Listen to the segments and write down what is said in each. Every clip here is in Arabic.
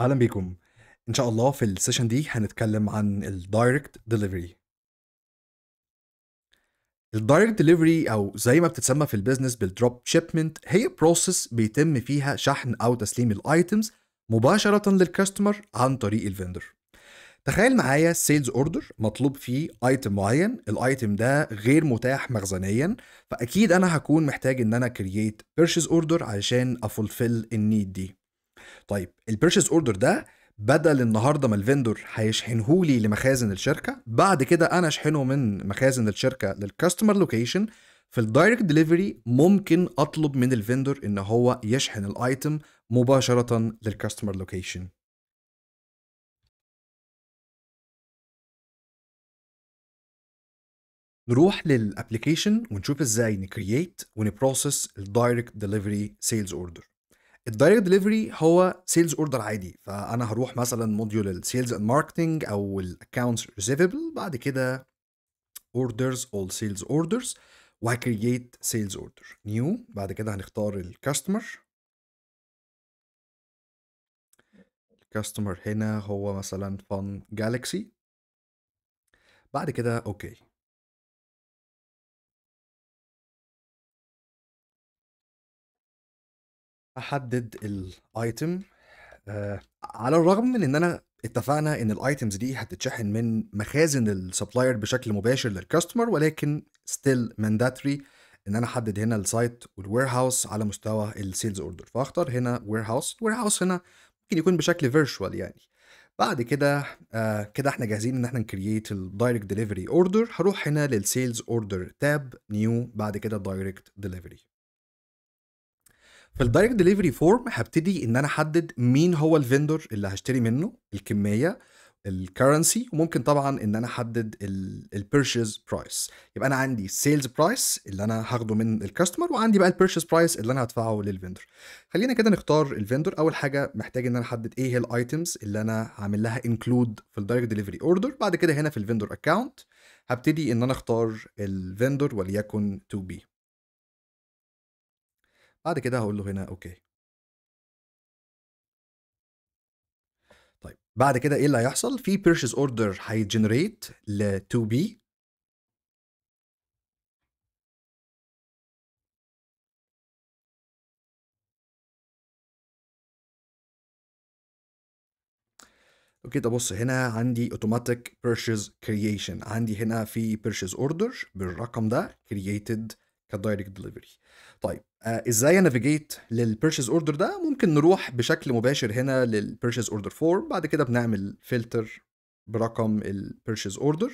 اهلا بيكم ان شاء الله في السيشن دي هنتكلم عن الدايركت ديليفري الدايركت ديليفري او زي ما بتتسمى في البيزنس بالدروب شيبمنت هي بروسيس بيتم فيها شحن او تسليم الايتمز مباشره للكاستمر عن طريق الفندر تخيل معايا سيلز اوردر مطلوب فيه ايتم معين الايتم ده غير متاح مخزنيا فاكيد انا هكون محتاج ان انا كرييت بيرشيز اوردر علشان افولفيل النيد دي طيب البيرشيز اوردر ده بدل النهارده ما الفندور هيشحنهولي لمخازن الشركه بعد كده انا اشحنه من مخازن الشركه للكاستمر لوكيشن في الدايركت ديليفري ممكن اطلب من الفندور ان هو يشحن الايتم مباشره للكاستمر لوكيشن نروح للابلكيشن ونشوف ازاي نكرييت ونبروسس الدايركت ديليفري سيلز اوردر الدايركت ديليفري هو سيلز اوردر عادي فانا هروح مثلا موديول السيلز اند ماركتنج او الاكونتس ريسيفبل بعد كده اوردرز اول سيلز اوردرز وهكرييت سيلز اوردر نيو بعد كده هنختار الكاستمر الكاستمر هنا هو مثلا فان جالكسي بعد كده اوكي okay. احدد الايتم آه، على الرغم من ان انا اتفقنا ان الايتمز دي هتتشحن من مخازن السبلاير بشكل مباشر للكاستمر ولكن ستيل مانداتري ان انا احدد هنا السايت والوير هاوس على مستوى السيلز اوردر فاختار هنا وير هاوس الوير هاوس هنا ممكن يكون بشكل فيرتشوال يعني بعد كده آه كده احنا جاهزين ان احنا نكرييت الدايركت ديليفري اوردر هروح هنا للسيلز اوردر تاب نيو بعد كده دايركت ديليفري في الدايركت ديليفري فورم هبتدي ان انا احدد مين هو الفندور اللي هشتري منه الكميه الكرنسي وممكن طبعا ان انا احدد البيرشيز برايس يبقى انا عندي السيلز برايس اللي انا هاخده من الكاستمر وعندي بقى البيرشيز برايس اللي انا هدفعه للفندور خلينا كده نختار الفندور اول حاجه محتاج ان انا احدد ايه هي الايتمز اللي انا هعمل لها انكلود في الدايركت ديليفري اوردر بعد كده هنا في الفندور اكونت هبتدي ان انا اختار الفندور وليكن 2 بي بعد كده هقول له هنا اوكي طيب بعد كده ايه اللي هيحصل في بيرشيز اوردر هيجنريت ل 2B اوكي طب بص هنا عندي اوتوماتيك purchase كرييشن عندي هنا في purchase اوردر بالرقم ده كرييتد كدايركت ديليفري طيب آه، ازاي انافيجيت للبيرشيز اوردر ده ممكن نروح بشكل مباشر هنا للبيرشيز اوردر فورم بعد كده بنعمل فلتر برقم البيرشيز اوردر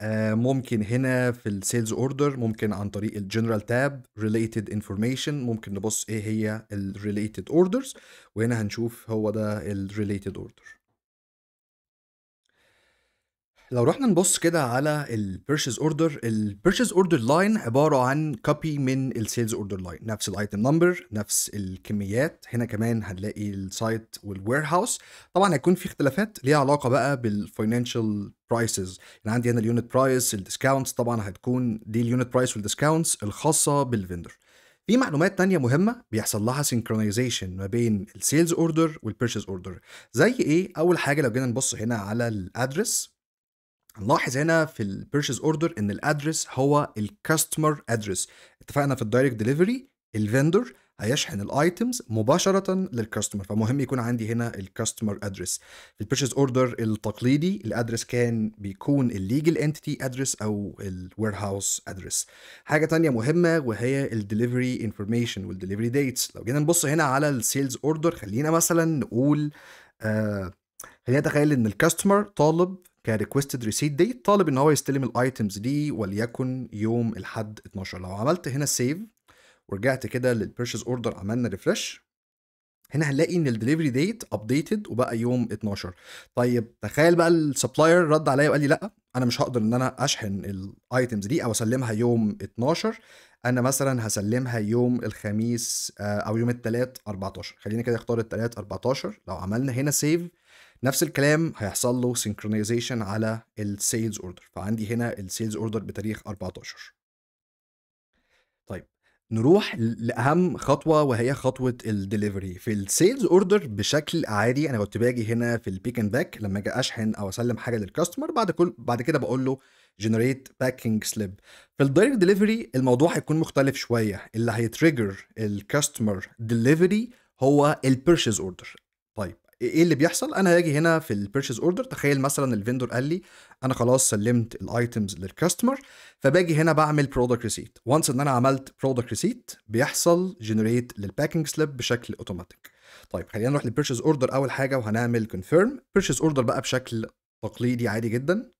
آه، ممكن هنا في السيلز اوردر ممكن عن طريق الجنرال تاب ريليتد انفورميشن ممكن نبص ايه هي الريليتد اوردرز وهنا هنشوف هو ده الريليتد اوردر لو رحنا نبص كده على البيرشيز اوردر البيرشيز اوردر لاين عباره عن كوبي من السيلز اوردر لاين نفس الايتم نمبر نفس الكميات هنا كمان هنلاقي السايت والـ Warehouse طبعا هيكون في اختلافات ليها علاقه بقى Financial برايسز يعني عندي هنا اليونت برايس الديسكاونتس طبعا هتكون دي اليونت برايس والديسكاونتس الخاصه بالفندر في معلومات تانية مهمة بيحصل لها سينكرونايزيشن ما بين السيلز اوردر والبيرشيز اوردر زي ايه؟ أول حاجة لو جينا نبص هنا على الادرس نلاحظ هنا في الـ Purchase Order ان الادرس هو الكاستمر Address اتفقنا في الـ Delivery الـ الفندور هيشحن الايتمز مباشره للكاستمر فمهم يكون عندي هنا الكاستمر ادرس في البيرشيز اوردر التقليدي الادرس كان بيكون الليجل انتيتي ادرس او الوير هاوس ادرس حاجه تانية مهمه وهي الدليفري انفورميشن والدليفري ديتس لو جينا نبص هنا على السيلز اوردر خلينا مثلا نقول آه خلينا نتخيل ان الكاستمر طالب كريكوستد ريسيت ديت طالب ان هو يستلم الايتمز دي وليكن يوم الحد 12 لو عملت هنا سيف ورجعت كده للبيرشز اوردر عملنا ريفرش هنا هنلاقي ان الدليفري ديت ابديتد وبقى يوم 12 طيب تخيل بقى السبلاير رد عليا وقال لي لا انا مش هقدر ان انا اشحن الايتمز دي او اسلمها يوم 12 انا مثلا هسلمها يوم الخميس آه، او يوم الثلاث 14 خلينا كده اختار الثلاث 14 لو عملنا هنا سيف نفس الكلام هيحصل له سينكرونايزيشن على السيلز اوردر فعندي هنا السيلز اوردر بتاريخ 14 طيب نروح لاهم خطوه وهي خطوه الدليفري في السيلز اوردر بشكل عادي انا كنت باجي هنا في البيك اند باك لما اجي اشحن او اسلم حاجه للكاستمر بعد كل بعد كده بقول له جنريت باكينج سليب في الدايركت ديليفري الموضوع هيكون مختلف شويه اللي هيتريجر الكاستمر ديليفري هو البيرشيز اوردر طيب ايه اللي بيحصل انا هاجي هنا في البيرشيز اوردر تخيل مثلا الفندور قال لي انا خلاص سلمت الايتمز للكاستمر فباجي هنا بعمل برودكت ريسيت وانس ان انا عملت برودكت ريسيت بيحصل جنريت للباكينج سليب بشكل اوتوماتيك طيب خلينا نروح للبيرشيز اوردر اول حاجه وهنعمل كونفيرم بيرشيز اوردر بقى بشكل تقليدي عادي جدا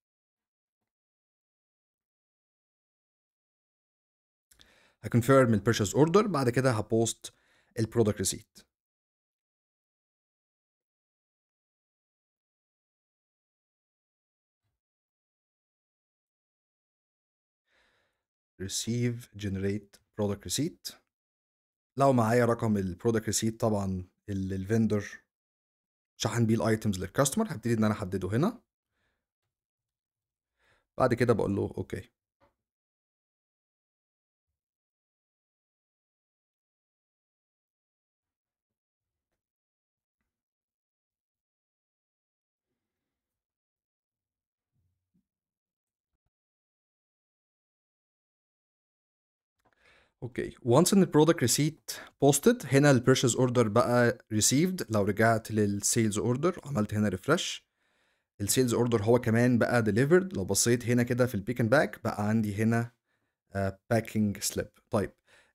هكونفيرم البيرشيز اوردر بعد كده هبوست البرودكت ريسيت receive generate product receipt لو معايا رقم البرودكت ريسيت طبعا اللي الفندر شحن بيه الايتمز للكاستمر هبتدي ان انا احدده هنا بعد كده بقول له اوكي okay. اوكي وانس ان البرودكت ريسيت بوستد هنا البيرشيز اوردر بقى ريسيفد لو رجعت للسيلز اوردر عملت هنا ريفرش السيلز اوردر هو كمان بقى ديليفرد لو بصيت هنا كده في البيك اند باك بقى عندي هنا باكينج uh, سليب طيب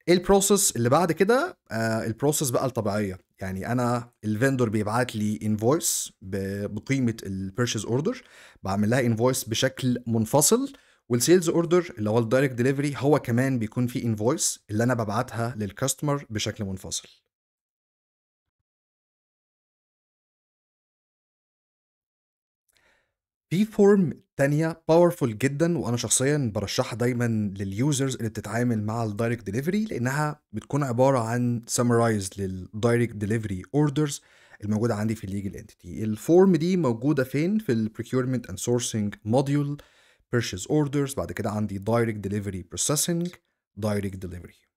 ايه البروسيس اللي بعد كده uh, آه، البروسيس بقى الطبيعيه يعني انا الفندور بيبعت لي انفويس بقيمه البيرشيز اوردر بعمل لها انفويس بشكل منفصل والسيلز اوردر اللي هو الدايركت ديليفري هو كمان بيكون فيه انفويس اللي انا ببعتها للكاستمر بشكل منفصل في فورم تانية باورفول جدا وانا شخصيا برشحها دايما لليوزرز اللي بتتعامل مع الدايركت ديليفري لانها بتكون عبارة عن سمرايز للدايركت ديليفري اوردرز الموجودة عندي في الليجل انتيتي الفورم دي موجودة فين في البريكيورمنت اند سورسنج موديول purchase orders بعد كده عندي direct delivery processing direct delivery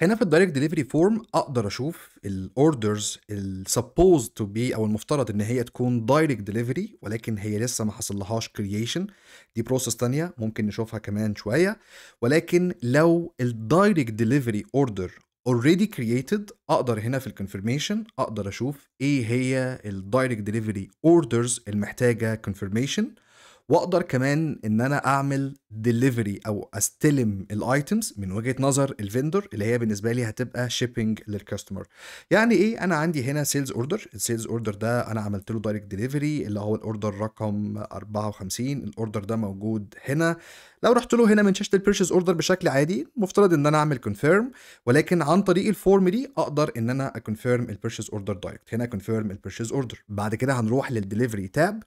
هنا في الدايركت ديليفري فورم اقدر اشوف الاوردرز السبوز تو بي او المفترض ان هي تكون دايركت ديليفري ولكن هي لسه ما لهاش كرييشن دي بروسيس ثانيه ممكن نشوفها كمان شويه ولكن لو الدايركت ديليفري اوردر already created اقدر هنا في الكونفرميشن اقدر اشوف ايه هي الدايركت ديليفري اوردرز المحتاجه كونفرميشن واقدر كمان ان انا اعمل ديليفري او استلم الايتمز من وجهه نظر الفندور اللي هي بالنسبه لي هتبقى شيبنج للكاستمر يعني ايه انا عندي هنا سيلز اوردر السيلز اوردر ده انا عملت له دايركت ديليفري اللي هو الاوردر رقم 54 الاوردر ده موجود هنا لو رحت له هنا من شاشه البيرشيز اوردر بشكل عادي مفترض ان انا اعمل كونفيرم ولكن عن طريق الفورم دي اقدر ان انا اكونفيرم البيرشيز اوردر دايركت هنا كونفيرم البيرشيز اوردر بعد كده هنروح للديليفري تاب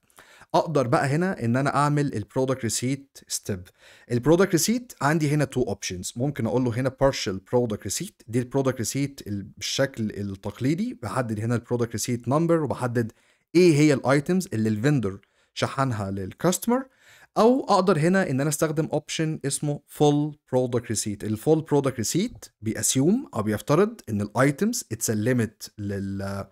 اقدر بقى هنا ان انا اعمل البرودكت ريسيت ستيب البرودكت ريسيت عندي هنا تو اوبشنز ممكن اقول له هنا بارشل برودكت ريسيت دي البرودكت ريسيت بالشكل التقليدي بحدد هنا البرودكت ريسيت نمبر وبحدد ايه هي الايتمز اللي الفندر شحنها للكاستمر او اقدر هنا ان انا استخدم اوبشن اسمه فول برودكت ريسيت الفول برودكت ريسيت بيأسيوم او بيفترض ان الايتمز اتسلمت لل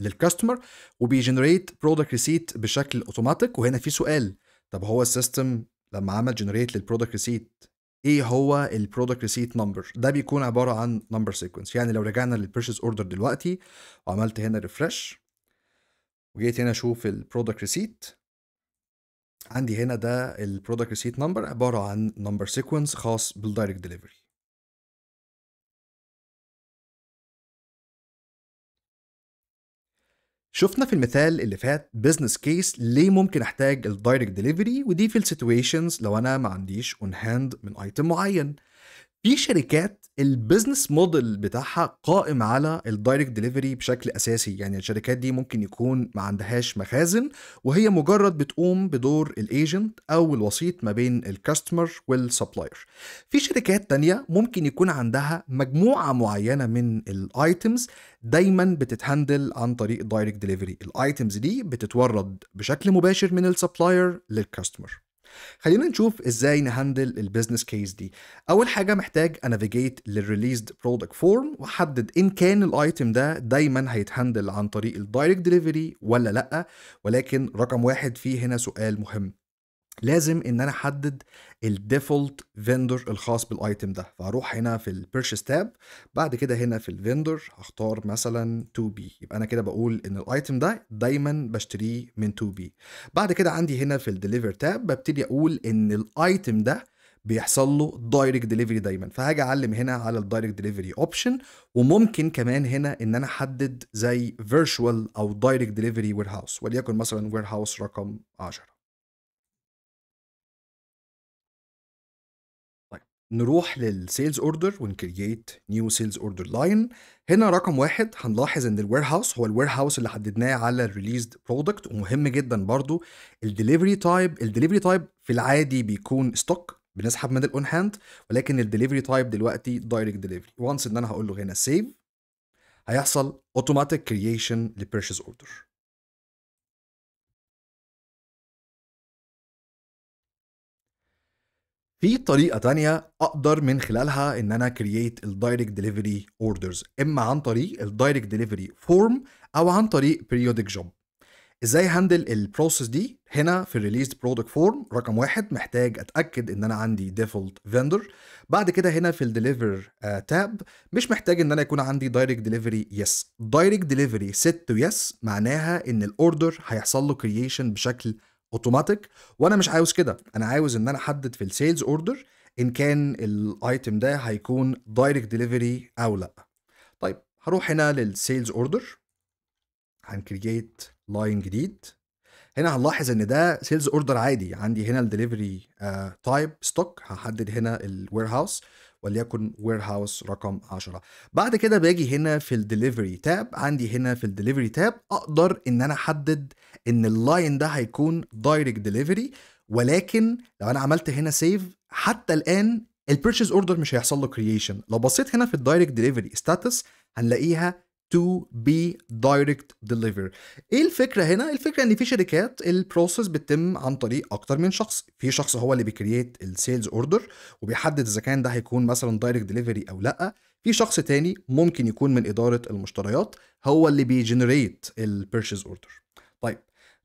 للكاستمر وبيجنريت برودكت ريسيت بشكل اوتوماتيك وهنا في سؤال طب هو السيستم لما عمل جنريت للبرودكت ريسيت ايه هو البرودكت ريسيت نمبر ده بيكون عباره عن نمبر سيكونس يعني لو رجعنا للبرشيز اوردر دلوقتي وعملت هنا ريفرش وجيت هنا اشوف البرودكت ريسيت عندي هنا ده البرودكت ريسيت نمبر عباره عن نمبر سيكونس خاص بالدايركت ديليفري شفنا في المثال اللي فات بزنس كيس ليه ممكن احتاج الدايركت ديليفري ودي في السيتويشنز لو انا ما عنديش اون هاند من ايتم معين في شركات البيزنس موديل بتاعها قائم على الدايركت ديليفري بشكل اساسي يعني الشركات دي ممكن يكون ما عندهاش مخازن وهي مجرد بتقوم بدور الايجنت او الوسيط ما بين الكاستمر والسبلاير في شركات تانية ممكن يكون عندها مجموعة معينة من الايتيمز دايما بتتهندل عن طريق الدايركت ديليفري الايتيمز دي بتتورد بشكل مباشر من السبلاير للكاستمر خلينا نشوف ازاي نهندل البيزنس كيس دي اول حاجه محتاج انافيجيت للريليزد برودكت فورم واحدد ان كان الايتم ده دايما هيتهندل عن طريق الدايركت دليفري ولا لا ولكن رقم واحد فيه هنا سؤال مهم لازم ان انا احدد الديفولت فيندور الخاص بالايتم ده فهروح هنا في البيرشيز تاب بعد كده هنا في الفيندور هختار مثلا 2 بي يبقى انا كده بقول ان الايتم ده دايما بشتريه من 2 بي بعد كده عندي هنا في الديليفر تاب ببتدي اقول ان الايتم ده بيحصل له دايركت ديليفري دايما فهاجي اعلم هنا على الدايركت ديليفري اوبشن وممكن كمان هنا ان انا احدد زي فيرتشوال او دايركت ديليفري وير هاوس وليكن مثلا وير هاوس رقم 10 نروح للسيلز اوردر ونكرييت نيو سيلز اوردر لاين هنا رقم واحد هنلاحظ ان الوير هاوس هو الوير هاوس اللي حددناه على الريليزد برودكت ومهم جدا برضو الدليفري تايب الدليفري تايب في العادي بيكون ستوك بنسحب من الاون هاند ولكن الدليفري تايب دلوقتي دايركت دليفري وانس ان انا هقول له هنا سيف هيحصل اوتوماتيك كرييشن لبيرشيز اوردر في طريقه تانية اقدر من خلالها ان انا كرييت الدايركت ديليفري اوردرز اما عن طريق الدايركت ديليفري فورم او عن طريق بيريودك جوب ازاي هندل البروسيس دي هنا في الريليز برودكت فورم رقم واحد محتاج اتاكد ان انا عندي ديفولت فيندر بعد كده هنا في الديليفر تاب آه، مش محتاج ان انا يكون عندي دايركت ديليفري يس دايركت ديليفري ست يس معناها ان الاوردر هيحصل له كرييشن بشكل اوتوماتيك وانا مش عاوز كده انا عاوز ان انا احدد في السيلز اوردر ان كان الايتم ده هيكون دايركت ديليفري او لا طيب هروح هنا للسيلز اوردر هنكرييت لاين جديد هنا هنلاحظ ان ده سيلز اوردر عادي عندي هنا الدليفري تايب ستوك هحدد هنا الوير هاوس وليكن وير هاوس رقم 10 بعد كده باجي هنا في الدليفري تاب عندي هنا في الدليفري تاب اقدر ان انا احدد ان اللاين ده هيكون دايركت دليفري ولكن لو انا عملت هنا سيف حتى الان البيرشيز اوردر مش هيحصل له كرييشن لو بصيت هنا في الدايركت دليفري ستاتس هنلاقيها to be direct deliver ايه الفكره هنا الفكره ان في شركات البروسيس بتتم عن طريق اكتر من شخص في شخص هو اللي بيكرييت السيلز اوردر وبيحدد اذا كان ده هيكون مثلا دايركت ديليفري او لا في شخص تاني ممكن يكون من اداره المشتريات هو اللي بيجنريت البيرشيز اوردر طيب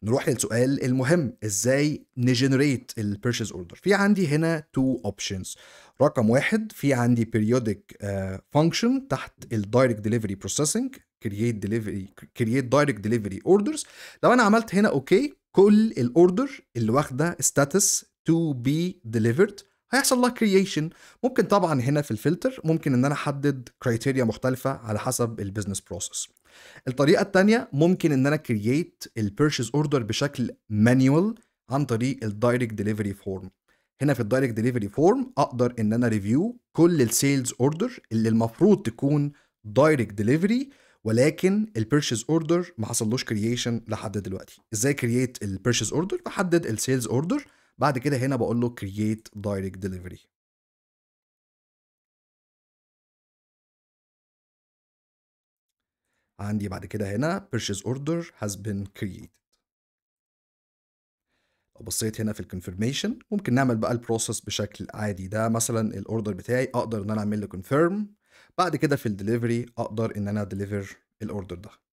نروح للسؤال المهم ازاي نجنريت البيرشيز اوردر في عندي هنا تو اوبشنز رقم واحد في عندي periodic فانكشن آه، uh, تحت الدايركت ديليفري بروسيسنج كرييت ديليفري كرييت دايركت ديليفري اوردرز لو انا عملت هنا اوكي okay, كل الاوردر اللي واخده ستاتس تو بي ديليفرد هيحصل لها كرييشن ممكن طبعا هنا في الفلتر ممكن ان انا احدد كرايتيريا مختلفه على حسب البيزنس بروسيس الطريقه الثانيه ممكن ان انا كرييت البيرشيز اوردر بشكل مانيوال عن طريق الدايركت ديليفري فورم هنا في الدايركت ديليفري فورم اقدر ان انا ريفيو كل السيلز اوردر اللي المفروض تكون دايركت ديليفري ولكن البيرشيز اوردر ما حصلوش كرييشن لحد دلوقتي ازاي كرييت البيرشيز اوردر بحدد السيلز اوردر بعد كده هنا بقول له كرييت دايركت ديليفري عندي بعد كده هنا purchase order has been created لو بصيت هنا في الكونفرميشن ممكن نعمل بقى البروسيس بشكل عادي ده مثلا الاوردر بتاعي اقدر ان انا اعمل له كونفيرم بعد كده في الدليفري اقدر ان انا اديليفر الاوردر ده